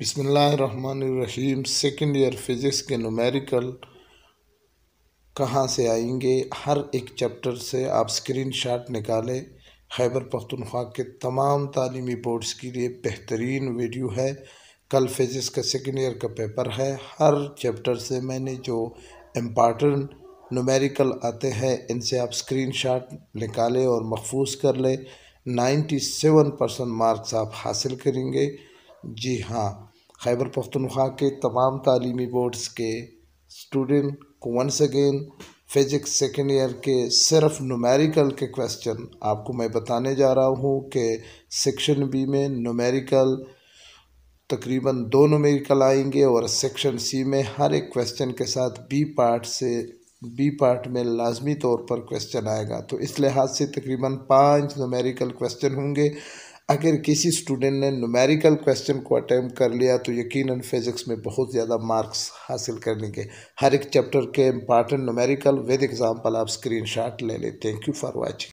बिसमीम second year physics के numerical कहाँ से आएंगे हर एक चैप्टर से आप स्क्रीन शॉट निकालें खैबर पख्तनख्वा के तमाम तालीमी बोर्ड्स के लिए बेहतरीन वीडियो है कल फिज़िक्स का सेकेंड ईयर का पेपर है हर चैप्टर से मैंने जो इम्पॉर्टेंट नुमेरिकल आते हैं इनसे आप स्क्रीन शाट निकालें और महफूज कर लें नाइन्टी सेवन परसेंट मार्क्स आप हासिल करेंगे जी हाँ खैबर पख्तनख्वा के तमाम तलीमी बोर्ड्स के स्टूडेंट को once again physics second year के सिर्फ नुमेरिकल के क्वेश्चन आपको मैं बताने जा रहा हूँ कि सेक्शन बी में नुमेरिकल तकरीबन दो नुमेरिकल आएंगे और सेक्शन सी में हर एक क्वेश्चन के साथ बी पार्ट से बी पार्ट में लाजमी तौर पर क्वेश्चन आएगा तो इस लिहाज से तकरीबन पाँच नुमेरिकल क्वेश्चन होंगे अगर किसी स्टूडेंट ने नुमेरिकल क्वेश्चन को अटैम्प्ट कर लिया तो यकीनन फिज़िक्स में बहुत ज़्यादा मार्क्स हासिल करने के हर एक चैप्टर के इम्पॉर्टेंट नुमेरिकल विद एग्ज़ाम्पल आप स्क्रीनशॉट ले लें थैंक यू फॉर वाचिंग